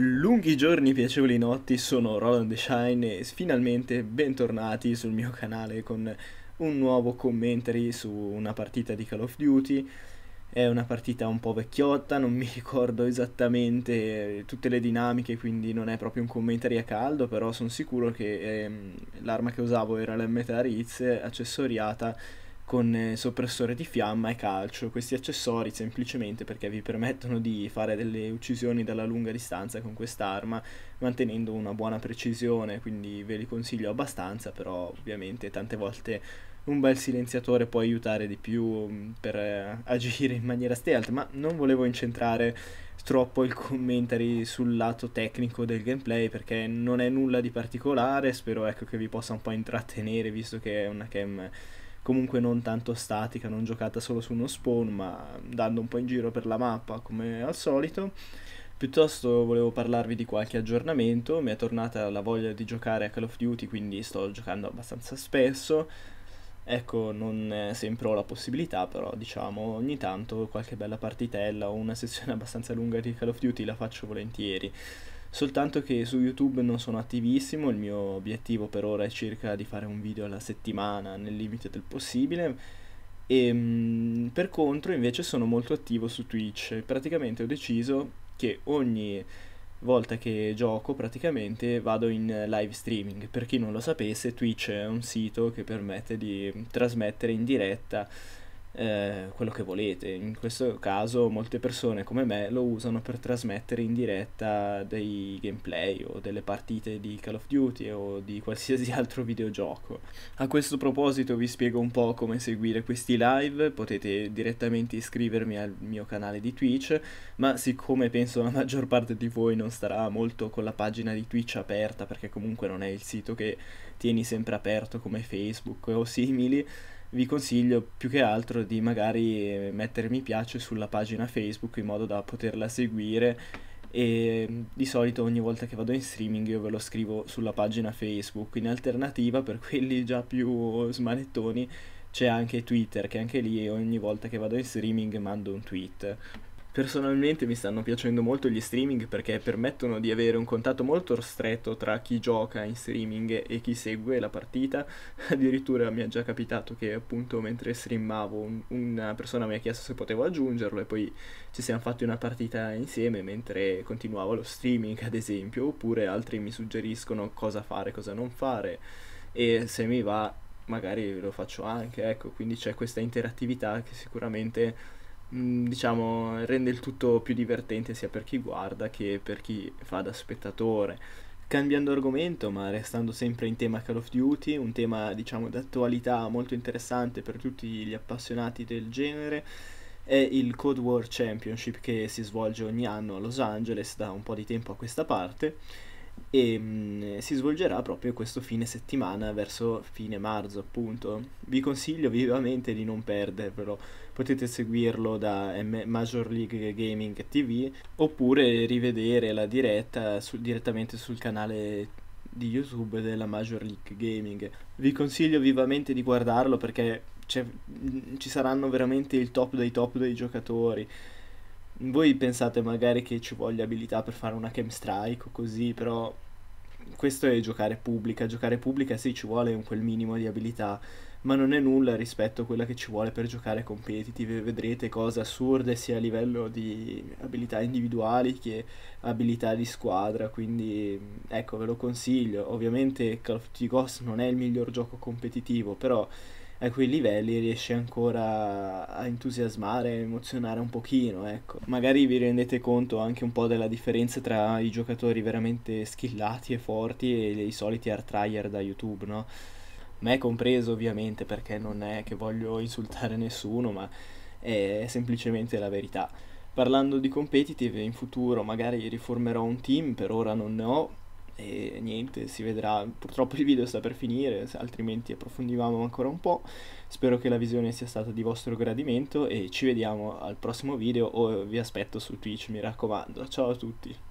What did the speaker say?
Lunghi giorni, piacevoli notti, sono Roland Shine e finalmente bentornati sul mio canale con un nuovo commentary su una partita di Call of Duty. È una partita un po' vecchiotta, non mi ricordo esattamente tutte le dinamiche, quindi non è proprio un commentary a caldo, però sono sicuro che ehm, l'arma che usavo era la Meta Ritz accessoriata con eh, soppressore di fiamma e calcio, questi accessori semplicemente perché vi permettono di fare delle uccisioni dalla lunga distanza con quest'arma mantenendo una buona precisione, quindi ve li consiglio abbastanza, però ovviamente tante volte un bel silenziatore può aiutare di più mm, per eh, agire in maniera stealth, ma non volevo incentrare troppo il commentary sul lato tecnico del gameplay perché non è nulla di particolare, spero ecco che vi possa un po' intrattenere visto che è una cam comunque non tanto statica, non giocata solo su uno spawn, ma andando un po' in giro per la mappa come al solito. Piuttosto volevo parlarvi di qualche aggiornamento, mi è tornata la voglia di giocare a Call of Duty, quindi sto giocando abbastanza spesso. Ecco, non sempre ho la possibilità, però diciamo ogni tanto qualche bella partitella o una sessione abbastanza lunga di Call of Duty la faccio volentieri soltanto che su YouTube non sono attivissimo, il mio obiettivo per ora è circa di fare un video alla settimana nel limite del possibile. E ehm, per contro invece sono molto attivo su Twitch. Praticamente ho deciso che ogni volta che gioco praticamente vado in live streaming. Per chi non lo sapesse, Twitch è un sito che permette di trasmettere in diretta eh, quello che volete. In questo caso molte persone come me lo usano per trasmettere in diretta dei gameplay o delle partite di Call of Duty o di qualsiasi altro videogioco. A questo proposito vi spiego un po' come seguire questi live, potete direttamente iscrivermi al mio canale di Twitch, ma siccome penso la maggior parte di voi non starà molto con la pagina di Twitch aperta perché comunque non è il sito che tieni sempre aperto come Facebook o simili, vi consiglio più che altro di magari mettere mi piace sulla pagina Facebook in modo da poterla seguire e mm, di solito ogni volta che vado in streaming io ve lo scrivo sulla pagina Facebook. In alternativa per quelli già più smanettoni c'è anche Twitter che anche lì ogni volta che vado in streaming mando un tweet. Personalmente mi stanno piacendo molto gli streaming perché permettono di avere un contatto molto stretto tra chi gioca in streaming e chi segue la partita. Addirittura mi è già capitato che appunto mentre streamavo un, una persona mi ha chiesto se potevo aggiungerlo e poi ci siamo fatti una partita insieme mentre continuavo lo streaming ad esempio, oppure altri mi suggeriscono cosa fare, cosa non fare e se mi va magari lo faccio anche, ecco, quindi c'è questa interattività che sicuramente Mm, diciamo, rende il tutto più divertente sia per chi guarda che per chi fa da spettatore. Cambiando argomento, ma restando sempre in tema Call of Duty, un tema diciamo d'attualità molto interessante per tutti gli appassionati del genere, è il Code War Championship che si svolge ogni anno a Los Angeles da un po' di tempo a questa parte e mh, mm, si svolgerà proprio questo fine settimana verso fine marzo appunto vi consiglio vivamente di non perdervelo potete seguirlo da M- Major League Gaming TV oppure rivedere la diretta su- direttamente sul canale di YouTube della Major League Gaming vi consiglio vivamente di guardarlo perché mm, ci saranno veramente il top dei top dei giocatori voi pensate magari che ci voglia abilità per fare una chem strike o così, però questo è giocare pubblica. Giocare pubblica sì ci vuole un quel minimo di abilità, ma non è nulla rispetto a quella che ci vuole per giocare competitive. Vedrete cose assurde sia a livello di abilità individuali che abilità di squadra, quindi ecco ve lo consiglio. Ovviamente Call of Duty Ghost non è il miglior gioco competitivo, però a quei livelli riesce ancora a entusiasmare, a emozionare un pochino, ecco. Magari vi rendete conto anche un po' della differenza tra i giocatori veramente skillati e forti e i soliti art tryer da YouTube, no? Me compreso ovviamente perché non è che voglio insultare nessuno, ma è semplicemente la verità. Parlando di competitive, in futuro magari riformerò un team, per ora non ne ho, e niente, si vedrà, purtroppo il video sta per finire, altrimenti approfondivamo ancora un po', spero che la visione sia stata di vostro gradimento e ci vediamo al prossimo video o vi aspetto su Twitch, mi raccomando, ciao a tutti!